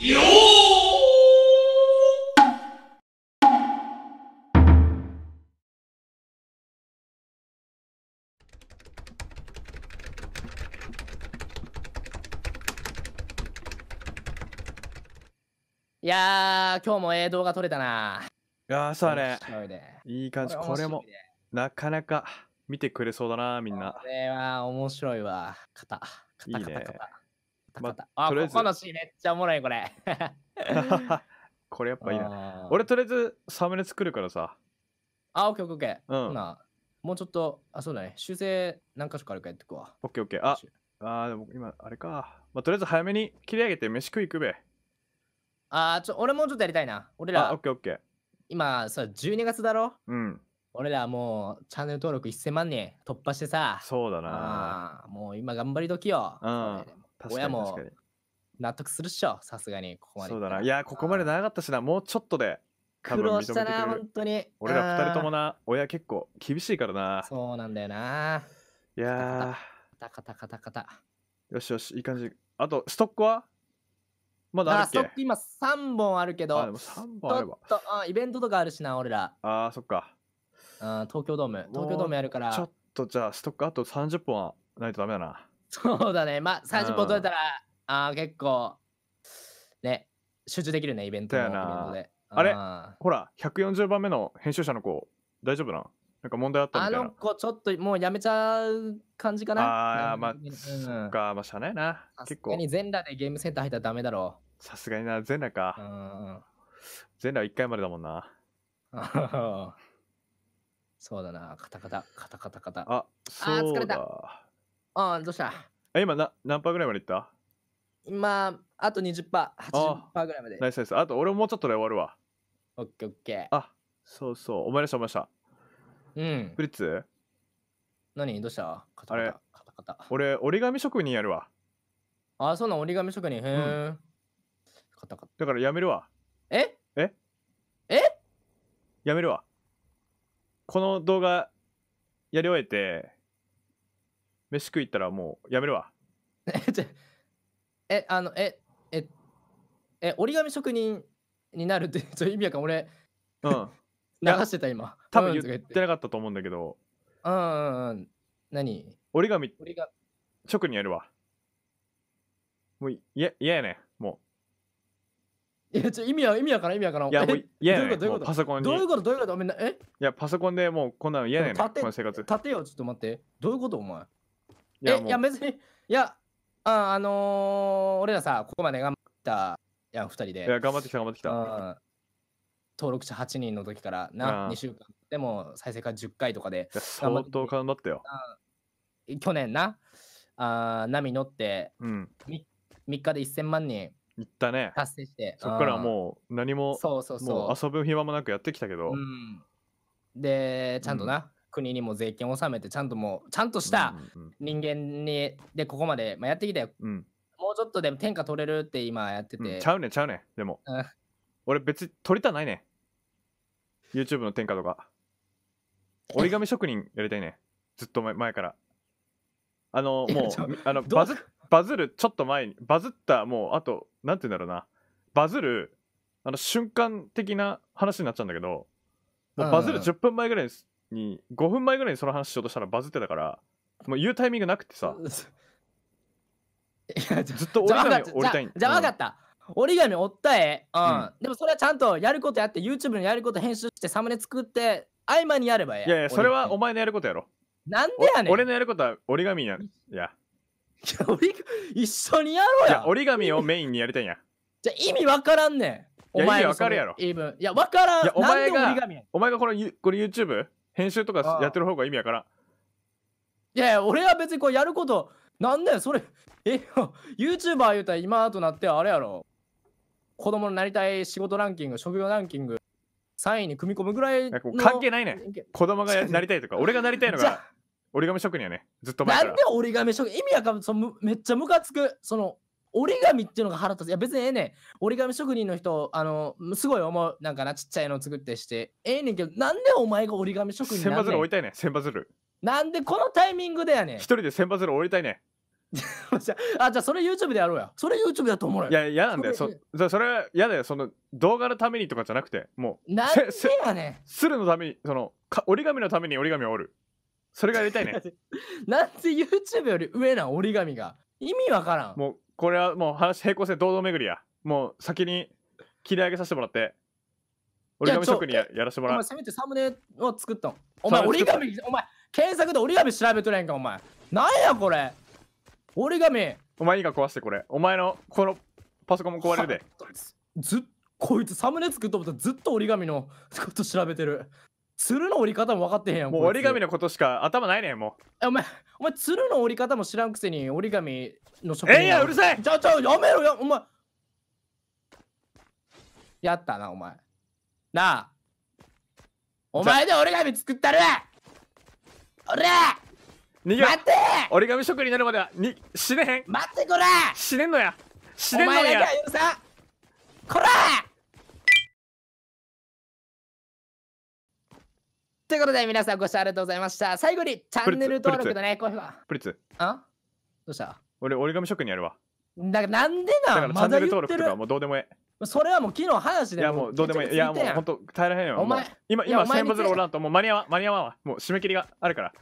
よいや今日もええ動画撮れたな。いやそうね。いい感じ。これも、なかなか見てくれそうだな、みんな。これは面白いわ。肩。肩、肩、肩。いいねまあ、あここのシーンめっちゃおもろい、これ。これやっぱいいな。俺、とりあえずサムネ作るからさ。あ、オッケーオッケー。うん。なもうちょっと、あ、そうだね。修正何箇所かあるかやってくわ。オッケーオッケー。あ、あでも今、あれか。まあ、とりあえず早めに切り上げて飯食い行くべ。あちょ、俺もちょっとやりたいな。俺ら。あ、オッケーオッケー。今、さ、12月だろうん。俺らもうチャンネル登録1000万人突破してさ。そうだな。もう今頑張り時よ。うん。親も納得するっしょ、さすがにここまで。そうだな。いや、ここまで長かったしな、もうちょっとで。苦労したな、本当に。俺ら二人ともな、親結構厳しいからな。そうなんだよな。いやー。カタカタカタカタ。よしよし、いい感じ。あと、ストックはまだあストック今3本あるけど。あ、でも3本あれば。と、イベントとかあるしな、俺ら。ああ、そっか。東京ドーム。東京ドームやるから。ちょっとじゃあ、ストックあと30本はないとダメだな。そうだね。まあ、30本取れたら、ああ、結構、ね、集中できるね、イベントので。あれほら、140番目の編集者の子、大丈夫ななんか問題あったみたいな。あの子、ちょっともうやめちゃう感じかな。ああ、まあ、うん、そっか、まあ、しゃないな。結構。さすがに全裸でゲームセンター入ったらダメだろう。さすがにな、全裸か。全裸は1回までだもんな。そうだな、カタカタ、カタカタカタ。あ、そうだ。あ、疲れた。うん、どうした今な何パーぐらいまでいった今、あと20%、80%ぐらいまで。ナイスナイス。あと、俺もうちょっとで終わるわ。オッケーオッケー。あ、そうそう、お前らしゃお前らした。うん。フリッツ何どうしたカタカタカタカタ。俺、折り紙職人やるわ。あ、そうなん折り紙職人。へえ、うん、カタカタ。だからやめるわ。えええやめるわ。この動画やり終えて、飯食いったらもうやめるわ。え、あの、え、え、え、折り紙職人になるって、ちょ意味やかん、俺、うん。流してた今。多分言ってなかったと思うんだけど、うんうんうん。何折り紙折り紙直にやるわ。もういや嫌やねもういや、ちょ意味は意味やから意味やからん。う。いや、もう嫌やねん。どういうことパソコンに。どういうことどういうことお前なえや、パソコンでもうこんなの嫌やねん。こ立ての生活。立てよ、ちょっと待って。どういうことお前いやいや別にいやああのー、俺らさここまで頑張ったやん2人でいや頑張ってきた頑張ってきた登録者8人の時からな2週間でも再生回10回とかで相当頑張ったよ去年なあ波乗って、うん、3, 3日で1000万人いったね達成してそっからもう何もそうそうそう遊ぶ暇もなくやってきたけど、うん、でちゃんとな、国にも税金を納めてちゃんともうちゃんとした人間にでここまで、まあ、やってきたよ、うん、もうちょっとでも天下取れるって今やってて、うん、ちゃうねちゃうねでも、俺別に取りたないね YouTube の天下とか折り紙職人やりたいねずっと前からあの もうあのバズバズるちょっと前にバズったもうあとなんて言うんだろうなバズるあの瞬間的な話になっちゃうんだけどもうバズる10分前ぐらいです。に5分前ぐらいにその話しようとしたらバズってたからもう言うタイミングなくてさ いやずっと折り紙折りたいじゃあ分かった、折り紙折ったえ、うん、うん、でもそれはちゃんとやることやって YouTube のやること編集してサムネ作って合間にやればええいやいやそれはお前のやることやろなんでやねん俺のやることは折り紙やいや一緒にやろうや折り紙をメインにやりたいんやじゃ意味わからんねんお前わかるやろいやわからんお前がお前がこれこれ YouTube 編集とかやってる方が意味やからん。いやいや、俺は別にこうやること、なんだよ、それ、え、YouTuber 言うたら今となってはあれやろ。子供のなりたい仕事ランキング、職業ランキング、3位に組み込むぐらい関係ないね。子供がなりたいとか、俺がなりたいのが折り紙職人やね。ずっと前なんで折り紙職人意味やかそめっちゃムカつく。その折り紙っていうのが腹立つ。いや、別にええねん。折り紙職人の人、あの、すごい思う。なんかな、ちっちゃいの作ってして。ええねんけど、なんでお前が折り紙職人千羽鶴置いたいねん、千羽鶴。なんでこのタイミングだよねん。一人で千羽鶴折いたいねじゃ あ、じゃあそれ YouTube でやろうや。それ YouTube だと思うよ。いや、嫌なんだよ。そそそれ嫌だよ。その動画のためにとかじゃなくて、もう。なんでやねん。鶴のために、そのか、折り紙のために折り紙を折る。それがやりたいね。なんで YouTube より上な折り紙が。意味わからん。もうこれはもう話平行線堂々巡りや。もう先に切り上げさせてもらって。折り紙職人ややらせてもらう。お前せめてサムネを作ったお前折り紙、お前検索で折り紙調べとれんか、お前。なんやこれ折り紙。お前いいか壊してこれ。お前のこのパソコンも壊れるで。ずこいつサムネ作っと思ったらずっと折り紙のこと調べてる。鶴の折り方も分かってへんやん。もう折り紙のことしか頭ないねん、もう。お前、お前、鶴の折り方も知らんくせに折り紙の職人。えいや、うるせえちょちょ、やめろよ、お前。やったな、お前。なあ。お前で折り紙作ったる俺逃げ待て折り紙職になるまではに死ねへん待ってこら死ねんのや死ねんのやお前だけは許さこらということで、皆さんご視聴ありがとうございました。最後にチャンネル登録とね、高評価。プリツ。あどうした俺、折り紙職人やるわ。だからなんでなだからチャンネル登録とかもうどうでもええ。それはもう昨日話でいやもうどうでもいい。いやもう本当耐えられへんよ。お前今今先発でおらんともう間に合わ間に合わんわ。もう締め切りがあるから。